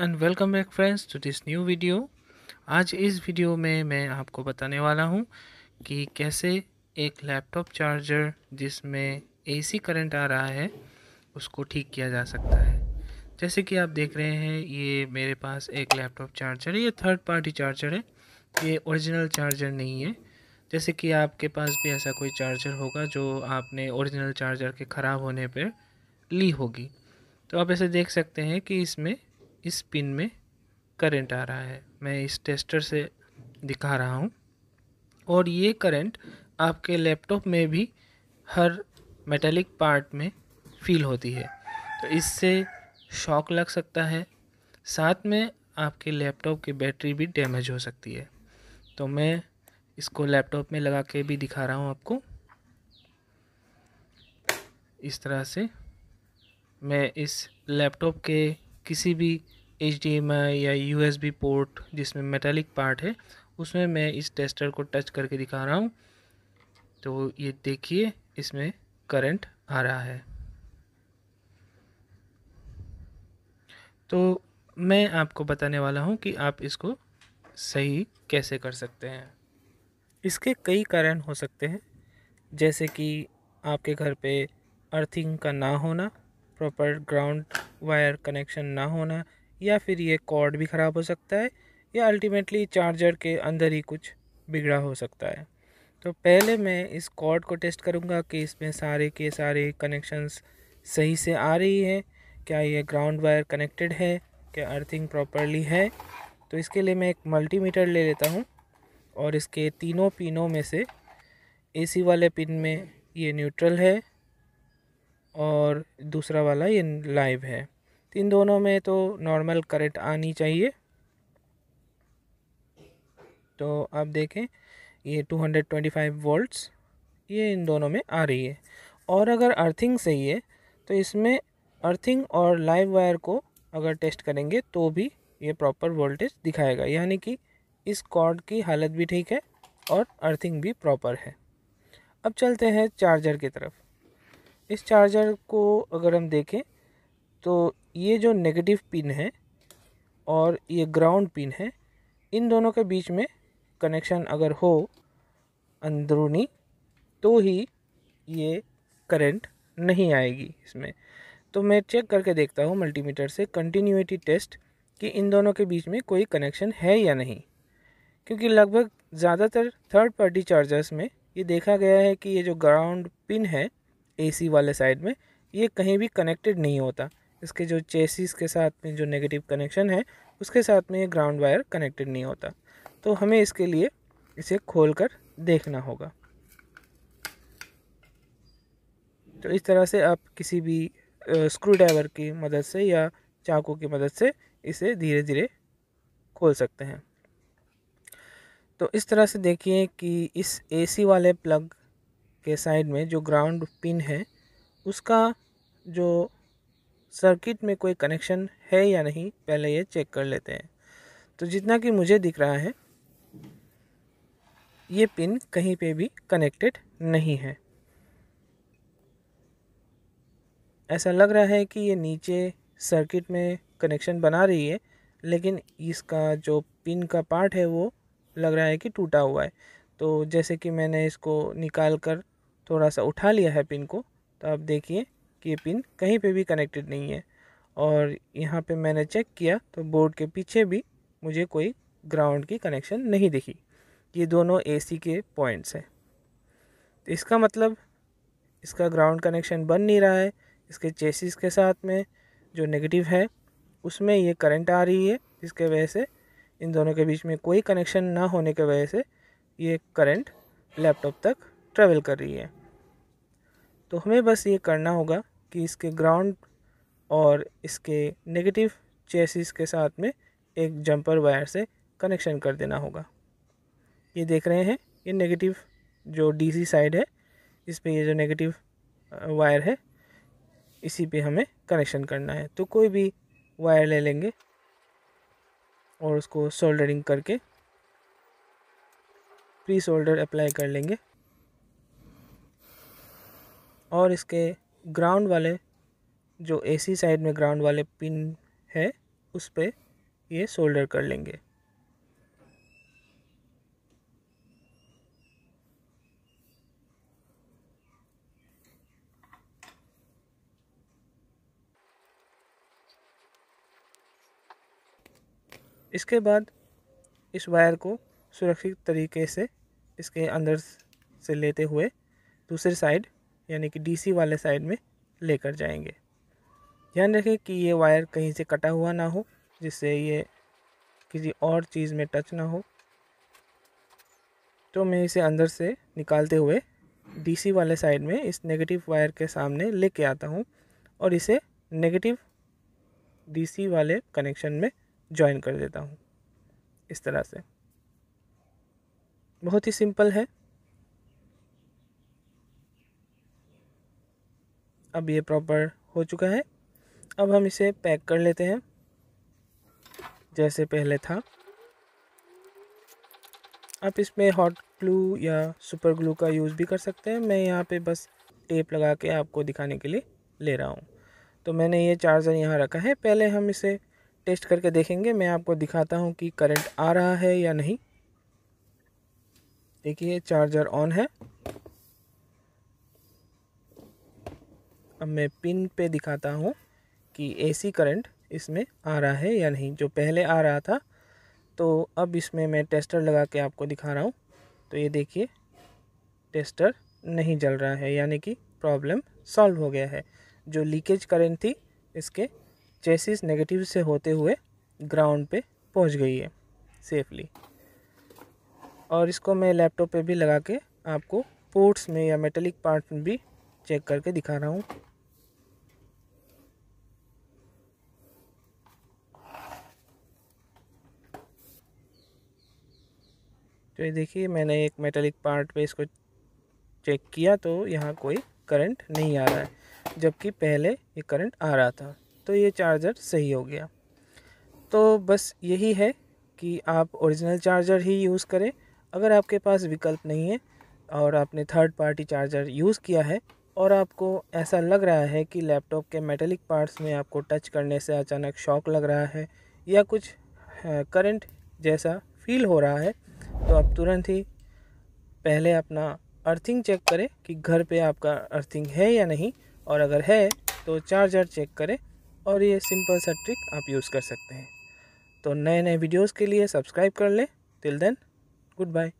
and welcome back friends to this new video आज इस video में मैं आपको बताने वाला हूँ कि कैसे एक लैपटॉप चार्जर जिसमें एसी करंट आ रहा है उसको ठीक किया जा सकता है जैसे कि आप देख रहे हैं ये मेरे पास एक लैपटॉप चार्जर है ये थर्ड पार्टी चार्जर है ये ओरिजिनल चार्जर नहीं है जैसे कि आपके पास भी ऐसा कोई चार्जर होगा जो आपने ओरिजिनल चार्जर के ख़राब होने पर ली होगी तो आप ऐसे देख सकते हैं कि इसमें इस पिन में करंट आ रहा है मैं इस टेस्टर से दिखा रहा हूँ और ये करंट आपके लैपटॉप में भी हर मेटेलिक पार्ट में फील होती है तो इससे शॉक लग सकता है साथ में आपके लैपटॉप की बैटरी भी डैमेज हो सकती है तो मैं इसको लैपटॉप में लगा के भी दिखा रहा हूँ आपको इस तरह से मैं इस लैपटॉप के किसी भी एच या यू पोर्ट जिसमें मेटालिक पार्ट है उसमें मैं इस टेस्टर को टच करके दिखा रहा हूँ तो ये देखिए इसमें करंट आ रहा है तो मैं आपको बताने वाला हूँ कि आप इसको सही कैसे कर सकते हैं इसके कई कारण हो सकते हैं जैसे कि आपके घर पे अर्थिंग का ना होना प्रॉपर ग्राउंड वायर कनेक्शन ना होना या फिर ये कॉर्ड भी ख़राब हो सकता है या अल्टीमेटली चार्जर के अंदर ही कुछ बिगड़ा हो सकता है तो पहले मैं इस कॉर्ड को टेस्ट करूँगा कि इसमें सारे के सारे कनेक्शंस सही से आ रही है क्या ये ग्राउंड वायर कनेक्टेड है क्या अर्थिंग प्रॉपरली है तो इसके लिए मैं एक मल्टीमीटर ले लेता हूँ और इसके तीनों पिनों में से एसी वाले पिन में ये न्यूट्रल है और दूसरा वाला ये लाइव है तो इन दोनों में तो नॉर्मल करंट आनी चाहिए तो आप देखें ये 225 वोल्ट्स ये इन दोनों में आ रही है और अगर अर्थिंग सही है तो इसमें अर्थिंग और लाइव वायर को अगर टेस्ट करेंगे तो भी ये प्रॉपर वोल्टेज दिखाएगा यानी कि इस कॉर्ड की हालत भी ठीक है और अर्थिंग भी प्रॉपर है अब चलते हैं चार्जर की तरफ इस चार्जर को अगर हम देखें तो ये जो नेगेटिव पिन है और ये ग्राउंड पिन है इन दोनों के बीच में कनेक्शन अगर हो अंदरूनी तो ही ये करंट नहीं आएगी इसमें तो मैं चेक करके देखता हूँ मल्टीमीटर से कंटिन्यूटी टेस्ट कि इन दोनों के बीच में कोई कनेक्शन है या नहीं क्योंकि लगभग ज़्यादातर थर्ड पार्टी चार्जर्स में ये देखा गया है कि ये जो ग्राउंड पिन है एसी वाले साइड में ये कहीं भी कनेक्टेड नहीं होता इसके जो चेसिस के साथ में जो नेगेटिव कनेक्शन है उसके साथ में ये ग्राउंड वायर कनेक्टेड नहीं होता तो हमें इसके लिए इसे खोल कर देखना होगा तो इस तरह से आप किसी भी स्क्रू ड्राइवर की मदद से या चाकू की मदद से इसे धीरे धीरे खोल सकते हैं तो इस तरह से देखिए कि इस एसी वाले प्लग के साइड में जो ग्राउंड पिन है उसका जो सर्किट में कोई कनेक्शन है या नहीं पहले ये चेक कर लेते हैं तो जितना कि मुझे दिख रहा है ये पिन कहीं पे भी कनेक्टेड नहीं है ऐसा लग रहा है कि ये नीचे सर्किट में कनेक्शन बना रही है लेकिन इसका जो पिन का पार्ट है वो लग रहा है कि टूटा हुआ है तो जैसे कि मैंने इसको निकाल कर थोड़ा सा उठा लिया है पिन को तो आप देखिए कि ये पिन कहीं पे भी कनेक्टेड नहीं है और यहाँ पे मैंने चेक किया तो बोर्ड के पीछे भी मुझे कोई ग्राउंड की कनेक्शन नहीं दिखी ये दोनों एसी के पॉइंट्स हैं तो इसका मतलब इसका ग्राउंड कनेक्शन बन नहीं रहा है इसके चेसिस के साथ में जो नेगेटिव है उसमें ये करंट आ रही है जिसके वजह से इन दोनों के बीच में कोई कनेक्शन ना होने के वजह से ये करंट लैपटॉप तक ट्रैवल कर रही है तो हमें बस ये करना होगा कि इसके ग्राउंड और इसके नेगेटिव चेसिस के साथ में एक जंपर वायर से कनेक्शन कर देना होगा ये देख रहे हैं ये नेगेटिव जो डीसी साइड है इस पर ये जो नेगेटिव वायर है इसी पे हमें कनेक्शन करना है तो कोई भी वायर ले लेंगे और उसको सोल्डरिंग करके प्री सोल्डर अप्लाई कर लेंगे और इसके ग्राउंड वाले जो एसी साइड में ग्राउंड वाले पिन है उस पर ये सोल्डर कर लेंगे इसके बाद इस वायर को सुरक्षित तरीके से इसके अंदर से लेते हुए दूसरी साइड यानी कि डीसी वाले साइड में लेकर जाएंगे ध्यान रखें कि ये वायर कहीं से कटा हुआ ना हो जिससे ये किसी और चीज़ में टच ना हो तो मैं इसे अंदर से निकालते हुए डीसी वाले साइड में इस नेगेटिव वायर के सामने लेके आता हूँ और इसे नेगेटिव डीसी वाले कनेक्शन में ज्वाइन कर देता हूँ इस तरह से बहुत ही सिंपल है अब ये प्रॉपर हो चुका है अब हम इसे पैक कर लेते हैं जैसे पहले था आप इसमें हॉट ग्लू या सुपर ग्लू का यूज़ भी कर सकते हैं मैं यहाँ पे बस टेप लगा के आपको दिखाने के लिए ले रहा हूँ तो मैंने ये चार्जर यहाँ रखा है पहले हम इसे टेस्ट करके देखेंगे मैं आपको दिखाता हूँ कि करंट आ रहा है या नहीं देखिए चार्जर ऑन है अब मैं पिन पे दिखाता हूँ कि एसी करंट इसमें आ रहा है या नहीं जो पहले आ रहा था तो अब इसमें मैं टेस्टर लगा के आपको दिखा रहा हूँ तो ये देखिए टेस्टर नहीं जल रहा है यानी कि प्रॉब्लम सॉल्व हो गया है जो लीकेज करंट थी इसके चेसिस नेगेटिव से होते हुए ग्राउंड पे पहुंच गई है सेफली और इसको मैं लैपटॉप पे भी लगा के आपको पोर्ट्स में या मेटेलिक पार्ट में भी चेक करके दिखा रहा हूँ तो ये देखिए मैंने एक मेटेलिक पार्ट पे इसको चेक किया तो यहाँ कोई करंट नहीं आ रहा है जबकि पहले ये करंट आ रहा था तो ये चार्जर सही हो गया तो बस यही है कि आप ओरिजिनल चार्जर ही यूज़ करें अगर आपके पास विकल्प नहीं है और आपने थर्ड पार्टी चार्जर यूज़ किया है और आपको ऐसा लग रहा है कि लैपटॉप के मेटेलिक पार्ट्स में आपको टच करने से अचानक शॉक लग रहा है या कुछ करंट हाँ, जैसा फील हो रहा है तो आप तुरंत ही पहले अपना अर्थिंग चेक करें कि घर पे आपका अर्थिंग है या नहीं और अगर है तो चार्जर चेक करें और ये सिंपल सा ट्रिक आप यूज़ कर सकते हैं तो नए नए वीडियोस के लिए सब्सक्राइब कर लें टिल देन गुड बाय